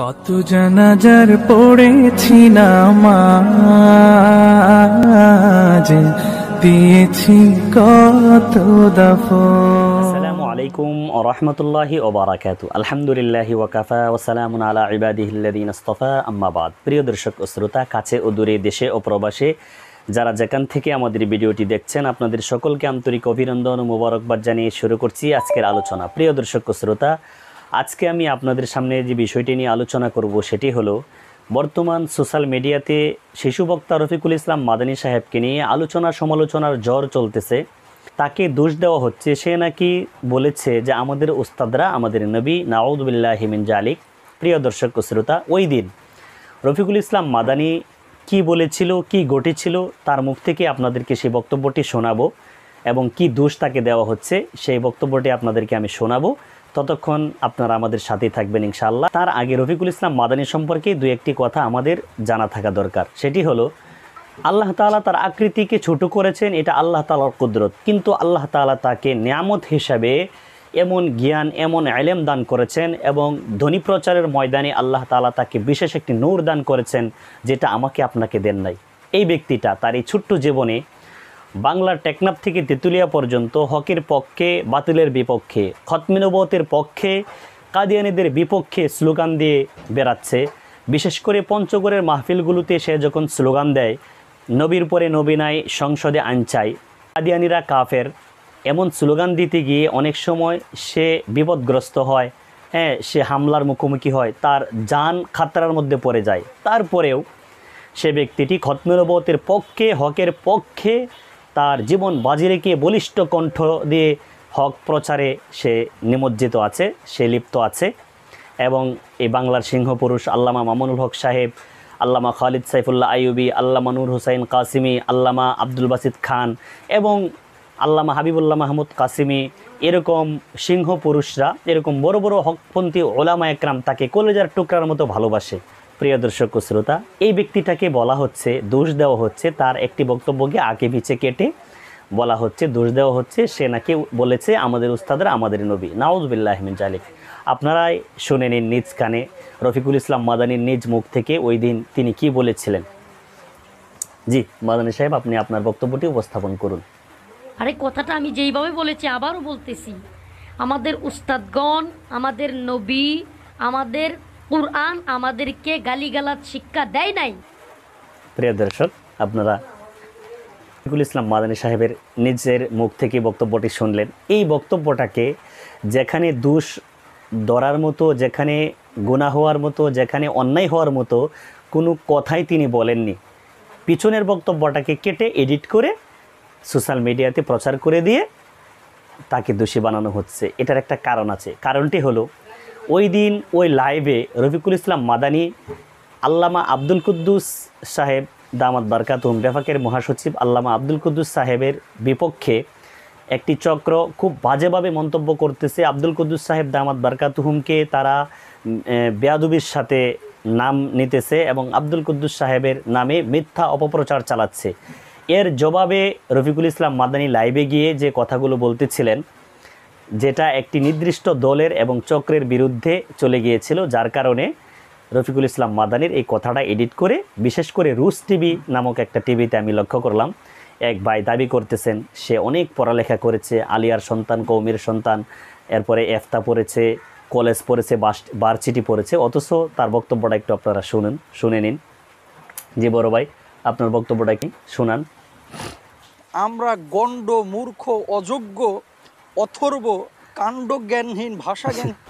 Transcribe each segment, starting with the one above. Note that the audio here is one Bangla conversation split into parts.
কত জানাজার পড়েছি নামাজ দিয়েছি কত আলাইকুম ওয়া রাহমাতুল্লাহি ওয়া বারাকাতু আলহামদুলিল্লাহি ওয়া কাফা ওয়া সালামুন আলা ইবাদিহিল্লাযিনা ইসতাফা আম্মাবাদ বাদ প্রিয় দর্শক শ্রোতা কাছে ও দূরে দেশে ও প্রবাসে যারা যেখান থেকে আমাদের ভিডিওটি দেখছেন আপনাদের সকলকে আন্তরিক অভিনন্দন ও মোবারকবাদ জানিয়ে শুরু করছি আজকের আলোচনা প্রিয় দর্শক শ্রোতা আজকে আমি আপনাদের সামনে যে বিষয়টি নিয়ে আলোচনা করব সেটি হলো বর্তমান সোশ্যাল মিডিয়াতে শিশু বক্তা রফিকুল ইসলাম মাদানী সাহেবকে নিয়ে আলোচনা সমালোচনার জ্বর চলতেছে তাকে দোষ দেওয়া হচ্ছে সে নাকি বলেছে যে আমাদের ওস্তাদরা আমাদের নবী নাউদুল্লাহ হিমিন জালিক প্রিয় দর্শক শ্রোতা ওই দিন রফিকুল ইসলাম মাদানী কি বলেছিল কি ঘটেছিল তার মুখ থেকে আপনাদেরকে সেই বক্তব্যটি শোনাবো এবং কি দোষ তাকে দেওয়া হচ্ছে সেই বক্তব্যটি আপনাদেরকে আমি শোনাবো ততক্ষণ আপনারা আমাদের সাথেই থাকবেন ইনশাল্লাহ তার আগে রফিকুল ইসলাম মাদানী সম্পর্কে দু একটি কথা আমাদের জানা থাকা দরকার সেটি হলো আল্লাহ তালা তার আকৃতিকে ছোট করেছেন এটা আল্লাহ তালার কুদরত কিন্তু আল্লাহ তালা তাকে নিয়ামত হিসাবে এমন জ্ঞান এমন আলেম দান করেছেন এবং ধ্বনি প্রচারের ময়দানে আল্লাহ তালা তাকে বিশেষ একটি নূর দান করেছেন যেটা আমাকে আপনাকে দেন নাই এই ব্যক্তিটা তার এই ছোট্ট জীবনে বাংলার টেকনাফ থেকে তেঁতুলিয়া পর্যন্ত হকের পক্ষে বাতিলের বিপক্ষে খতমিনবতের পক্ষে কাদিয়ানিদের বিপক্ষে স্লোগান দিয়ে বেড়াচ্ছে বিশেষ করে পঞ্চগড়ের মাহফিলগুলোতে সে যখন স্লোগান দেয় নবীর পরে নবী নাই সংসদে আনচাই কাদিয়ানিরা কাফের এমন স্লোগান দিতে গিয়ে অনেক সময় সে বিপদগ্রস্ত হয় হ্যাঁ সে হামলার মুখোমুখি হয় তার যান খাতরার মধ্যে পড়ে যায় তারপরেও সে ব্যক্তিটি খতমেরবতের পক্ষে হকের পক্ষে তার জীবন বাজি রেখে বলিষ্ঠ কণ্ঠ দিয়ে হক প্রচারে সে নিমজ্জিত আছে সে লিপ্ত আছে এবং এই বাংলার সিংহপুরুষ আল্লামা মামুনুল হক সাহেব আল্লামা খালিদ সাইফুল্লাহ আইউবি আল্লামা নূর হুসাইন কাসিমি আল্লামা আব্দুল বাসিদ খান এবং আল্লামা হাবিবুল্লাহ মাহমুদ কাসিমি এরকম সিংহ পুরুষরা এরকম বড় বড় হকপন্থী ওলামা একরাম তাকে কলেজার টুকরার মতো ভালোবাসে প্রিয় দর্শক শ্রোতা এই ব্যক্তিটাকে বলা হচ্ছে দোষ দেওয়া হচ্ছে তার একটি বক্তব্যকে আগে পিছে কেটে বলা হচ্ছে দোষ দেওয়া হচ্ছে সে নাকি বলেছে আমাদের উস্তাদের আমাদের নবী নাউজবিল্লাহমিন জালিক আপনারাই শুনে নিন নিজ কানে রফিকুল ইসলাম মাদানির নিজ মুখ থেকে ওই দিন তিনি কি বলেছিলেন জি মাদানী সাহেব আপনি আপনার বক্তব্যটি উপস্থাপন করুন আরে কথাটা আমি যেইভাবে বলেছি আবারও বলতেছি আমাদের উস্তাদগণ আমাদের নবী আমাদের কোরআন আমাদেরকে গালিগালাজ শিক্ষা দেয় নাই প্রিয় দর্শক আপনারা রফিকুল ইসলাম মাদানী সাহেবের নিজের মুখ থেকে বক্তব্যটি শুনলেন এই বক্তব্যটাকে যেখানে দোষ ধরার মতো যেখানে গুণা হওয়ার মতো যেখানে অন্যায় হওয়ার মতো কোনো কথাই তিনি বলেননি পিছনের বক্তব্যটাকে কেটে এডিট করে সোশ্যাল মিডিয়াতে প্রচার করে দিয়ে তাকে দোষী বানানো হচ্ছে এটার একটা কারণ আছে কারণটি হলো ওই দিন ওই লাইভে রফিকুল ইসলাম মাদানি আল্লামা আব্দুল কুদ্দুস সাহেব দামাত বারকাতুম বেফাকের মহাসচিব আল্লামা আব্দুল কুদ্দুস সাহেবের বিপক্ষে একটি চক্র খুব বাজেভাবে মন্তব্য করতেছে আব্দুল কুদ্দুস সাহেব দামাত বারকাতুহুমকে তারা বেয়াদুবির সাথে নাম নিতেছে এবং আব্দুল কুদ্দুস সাহেবের নামে মিথ্যা অপপ্রচার চালাচ্ছে এর জবাবে রফিকুল ইসলাম মাদানী লাইভে গিয়ে যে কথাগুলো বলতেছিলেন যেটা একটি নির্দিষ্ট দলের এবং চক্রের বিরুদ্ধে চলে গিয়েছিল যার কারণে রফিকুল ইসলাম মাদানির এই কথাটা এডিট করে বিশেষ করে রুশ টিভি নামক একটা টিভিতে আমি লক্ষ্য করলাম এক ভাই দাবি করতেছেন সে অনেক পড়ালেখা করেছে আলিয়ার সন্তান কৌমির সন্তান এরপরে এফতা পড়েছে কলেজ পড়েছে বার্সিটি পড়েছে অথচ তার বক্তব্যটা একটু আপনারা শুনেন শুনে নিন যে বড় ভাই আপনার বক্তব্যটা কি শুনান আমরা গণ্ড মূর্খ অযোগ্য অথর্ব কাণ্ডজ্ঞানহীন ভাষা জ্ঞান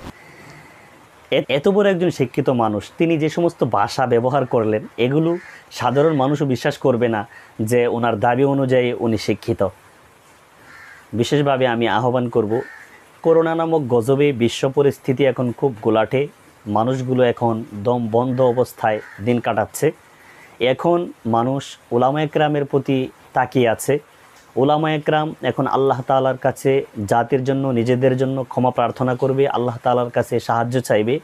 এত বড় একজন শিক্ষিত মানুষ তিনি যে সমস্ত ভাষা ব্যবহার করলেন এগুলো সাধারণ মানুষও বিশ্বাস করবে না যে ওনার দাবি অনুযায়ী উনি শিক্ষিত বিশেষভাবে আমি আহ্বান করব করোনা নামক গজবে বিশ্ব পরিস্থিতি এখন খুব গোলাটে মানুষগুলো এখন দম বন্ধ অবস্থায় দিন কাটাচ্ছে এখন মানুষ ওলামায়করামের প্রতি তাকিয়ে আছে ওলামা একরাম এখন আল্লাহ তালার কাছে জাতির জন্য নিজেদের জন্য ক্ষমা প্রার্থনা করবে আল্লাহ তালার কাছে সাহায্য চাইবে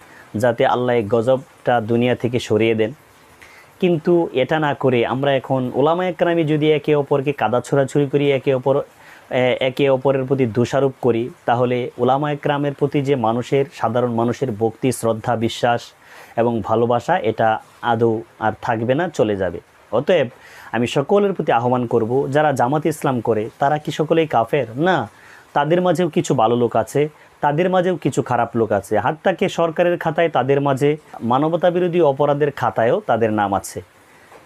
যাতে আল্লাহ গজবটা দুনিয়া থেকে সরিয়ে দেন কিন্তু এটা না করে আমরা এখন ওলামা একরামে যদি একে অপরকে কাদা ছোড়াছুরি করি একে অপর একে অপরের প্রতি দোষারোপ করি তাহলে ওলামা একরামের প্রতি যে মানুষের সাধারণ মানুষের ভক্তি শ্রদ্ধা বিশ্বাস এবং ভালোবাসা এটা আদৌ আর থাকবে না চলে যাবে অতএব আমি সকলের প্রতি আহ্বান করব যারা জামাত ইসলাম করে তারা কি সকলেই কাফের না তাদের মাঝেও কিছু ভালো লোক আছে তাদের মাঝেও কিছু খারাপ লোক আছে হাতটাকে সরকারের খাতায় তাদের মাঝে মানবতা বিরোধী অপরাধের খাতায়ও তাদের নাম আছে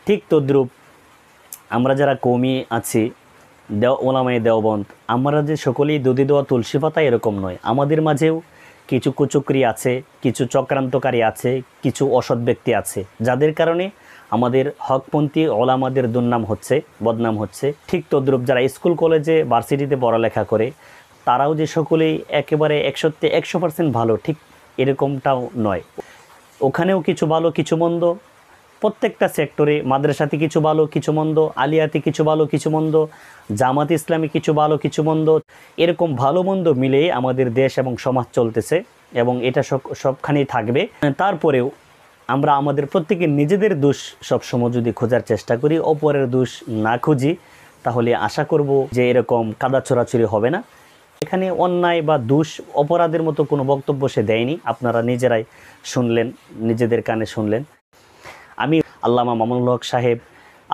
ঠিক তদ্রূপ আমরা যারা কমি আছি দেও ওলামাই দেওবন্ত আমরা যে সকলেই দুধে দেওয়া তুলসী পাতা এরকম নয় আমাদের মাঝেও কিছু কুচুকরি আছে কিছু চক্রান্তকারী আছে কিছু অসৎ ব্যক্তি আছে যাদের কারণে আমাদের হকপন্থী ওলামাদের দুর্নাম হচ্ছে বদনাম হচ্ছে ঠিক তদ্রুপ যারা স্কুল কলেজে ভার্সিটিতে পড়ালেখা করে তারাও যে সকলেই একেবারে একশোতে একশো পার্সেন্ট ভালো ঠিক এরকমটাও নয় ওখানেও কিছু ভালো কিছু মন্দ প্রত্যেকটা সেক্টরে মাদ্রাসাতে কিছু ভালো কিছু মন্দ আলিয়াতে কিছু ভালো কিছু মন্দ জামাত ইসলামে কিছু ভালো কিছু মন্দ এরকম ভালো মন্দ মিলেই আমাদের দেশ এবং সমাজ চলতেছে এবং এটা সবখানেই থাকবে তারপরেও আমরা আমাদের প্রত্যেকে নিজেদের দোষ সবসময় যদি খোঁজার চেষ্টা করি অপরের দোষ না খুঁজি তাহলে আশা করব যে এরকম কাদা চোরাচুরি হবে না এখানে অন্যায় বা দোষ অপরাধের মতো কোনো বক্তব্য সে দেয়নি আপনারা নিজেরাই শুনলেন নিজেদের কানে শুনলেন আমি আল্লামা মামুল হক সাহেব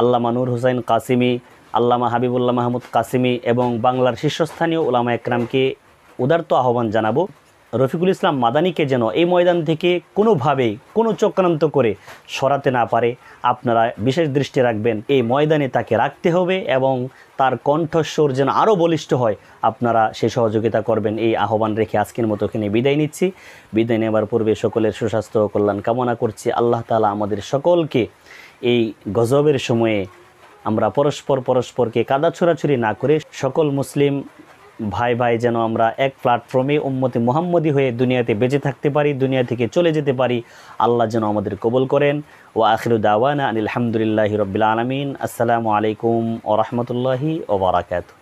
আল্লামা নূর হুসাইন কাসিমি আল্লামা হাবিবুল্লাহ মাহমুদ কাসিমি এবং বাংলার শীর্ষস্থানীয় ওলামা একরামকে উদারত আহ্বান জানাবো রফিকুল ইসলাম মাদানিকে যেন এই ময়দান থেকে কোনোভাবেই কোনো চক্রান্ত করে সরাতে না পারে আপনারা বিশেষ দৃষ্টি রাখবেন এই ময়দানে তাকে রাখতে হবে এবং তার কণ্ঠস্বর যেন আরও বলিষ্ঠ হয় আপনারা সে সহযোগিতা করবেন এই আহ্বান রেখে আজকের মতো এখানে বিদায় নিচ্ছি বিদায় নেওয়ার পূর্বে সকলের সুস্বাস্থ্য কল্যাণ কামনা করছি আল্লাহ তালা আমাদের সকলকে এই গজবের সময়ে আমরা পরস্পর পরস্পরকে কাদা ছোড়াছুরি না করে সকল মুসলিম ভাই ভাই যেন আমরা এক প্ল্যাটফর্মে উম্মতি মোহাম্মদী হয়ে দুনিয়াতে বেঁচে থাকতে পারি দুনিয়া থেকে চলে যেতে পারি আল্লাহ যেন আমাদের কবল করেন ও আখির দাওয়ানা আলহামদুলিল্লাহ রবিল আলমিন আসসালামু আলাইকুম ও রহমতুল্লাহি ওবরাকাতু